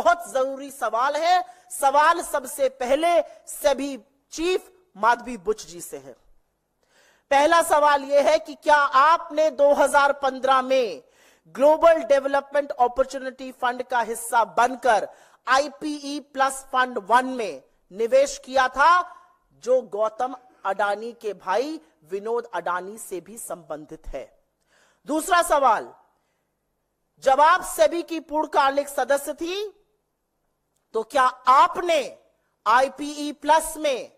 बहुत जरूरी सवाल है सवाल सबसे पहले सभी चीफ माधवी बुच जी से है पहला सवाल यह है कि क्या आपने 2015 में ग्लोबल डेवलपमेंट अपॉर्चुनिटी फंड का हिस्सा बनकर आईपीई प्लस फंड वन में निवेश किया था जो गौतम अडानी के भाई विनोद अडानी से भी संबंधित है दूसरा सवाल जब आप सेबी की पूर्णकालिक सदस्य थी तो क्या आपने आईपीई प्लस e में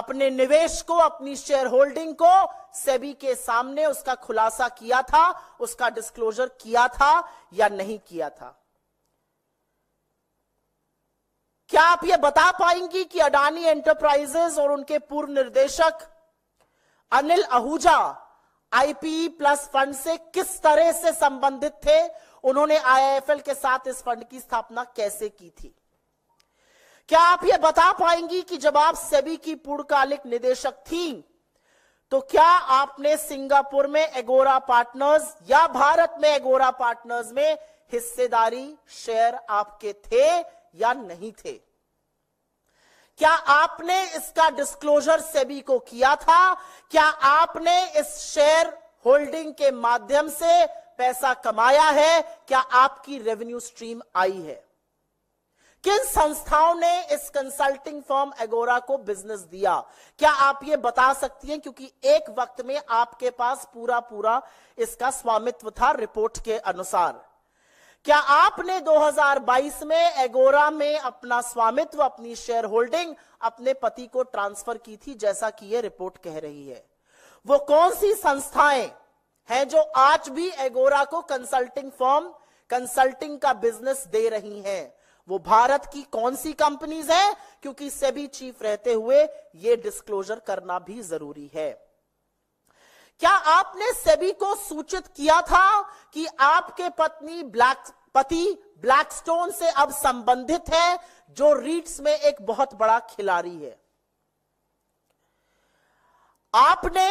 अपने निवेश को अपनी शेयर होल्डिंग को सेबी के सामने उसका खुलासा किया था उसका डिस्क्लोजर किया था या नहीं किया था क्या आप यह बता पाएंगी कि अडानी एंटरप्राइजेस और उनके पूर्व निर्देशक Anil Ahuja IPE plus fund से किस तरह से संबंधित थे उन्होंने आईआईएफएल के साथ इस फंड की स्थापना कैसे की थी क्या आप यह बता पाएंगी कि जब आप सेबी की पूर्णकालिक निदेशक थी तो क्या आपने सिंगापुर में एगोरा पार्टनर्स या भारत में एगोरा पार्टनर्स में हिस्सेदारी शेयर आपके थे या नहीं थे क्या आपने इसका डिस्क्लोजर सेबी को किया था क्या आपने इस शेयर होल्डिंग के माध्यम से पैसा कमाया है क्या आपकी रेवेन्यू स्ट्रीम आई है किन संस्थाओं ने इस कंसल्टिंग फॉर्म एगोरा को बिजनेस दिया क्या आप ये बता सकती हैं क्योंकि एक वक्त में आपके पास पूरा पूरा इसका स्वामित्व था रिपोर्ट के अनुसार क्या आपने 2022 में एगोरा में अपना स्वामित्व अपनी शेयर होल्डिंग अपने पति को ट्रांसफर की थी जैसा कि यह रिपोर्ट कह रही है वो कौन सी संस्थाएं हैं जो आज भी एगोरा को कंसल्टिंग फॉर्म कंसल्टिंग का बिजनेस दे रही हैं वो भारत की कौन सी कंपनीज है क्योंकि सेबी चीफ रहते हुए ये डिस्क्लोजर करना भी जरूरी है क्या आपने सेबी को सूचित किया था कि आपके पत्नी ब्लैक पति ब्लैकस्टोन से अब संबंधित है जो रीट्स में एक बहुत बड़ा खिलाड़ी है आपने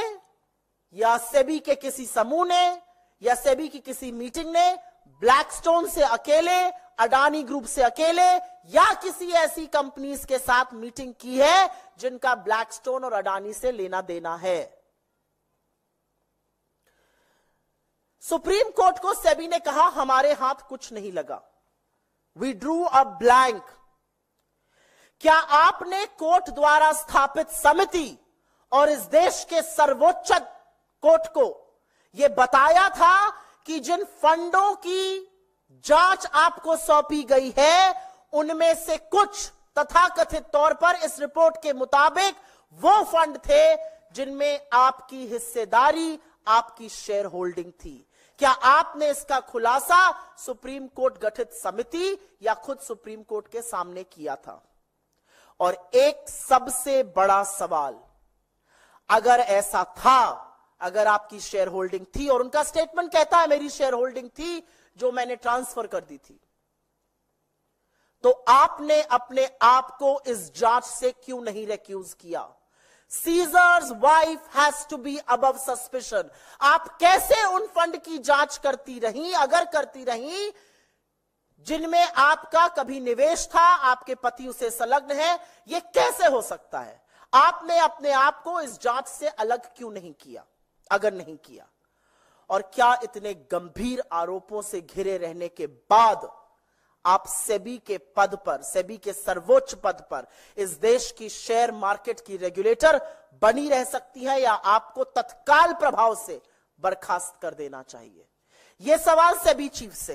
या सेबी के किसी समूह ने या सेबी की किसी मीटिंग ने ब्लैकस्टोन से अकेले अडानी ग्रुप से अकेले या किसी ऐसी कंपनीज के साथ मीटिंग की है जिनका ब्लैकस्टोन और अडानी से लेना देना है सुप्रीम कोर्ट को सेबी ने कहा हमारे हाथ कुछ नहीं लगा वी ड्रू अ ब्लैंक क्या आपने कोर्ट द्वारा स्थापित समिति और इस देश के सर्वोच्च कोर्ट को यह बताया था कि जिन फंडों की जांच आपको सौंपी गई है उनमें से कुछ तथा कथित तौर पर इस रिपोर्ट के मुताबिक वो फंड थे जिनमें आपकी हिस्सेदारी आपकी शेयर होल्डिंग थी क्या आपने इसका खुलासा सुप्रीम कोर्ट गठित समिति या खुद सुप्रीम कोर्ट के सामने किया था और एक सबसे बड़ा सवाल अगर ऐसा था अगर आपकी शेयर होल्डिंग थी और उनका स्टेटमेंट कहता है मेरी शेयर होल्डिंग थी जो मैंने ट्रांसफर कर दी थी तो आपने अपने आप को इस जांच से क्यों नहीं रेक्यूज किया Caesar's wife has to be above suspicion आप कैसे उन फंड की जांच करती रही अगर करती रही जिनमें आपका कभी निवेश था आपके पति उसे संलग्न है यह कैसे हो सकता है आपने अपने आप को इस जांच से अलग क्यों नहीं किया अगर नहीं किया और क्या इतने गंभीर आरोपों से घिरे रहने के बाद आप सेबी के पद पर सेबी के सर्वोच्च पद पर इस देश की शेयर मार्केट की रेगुलेटर बनी रह सकती है या आपको तत्काल प्रभाव से बर्खास्त कर देना चाहिए यह सवाल सेबी चीफ से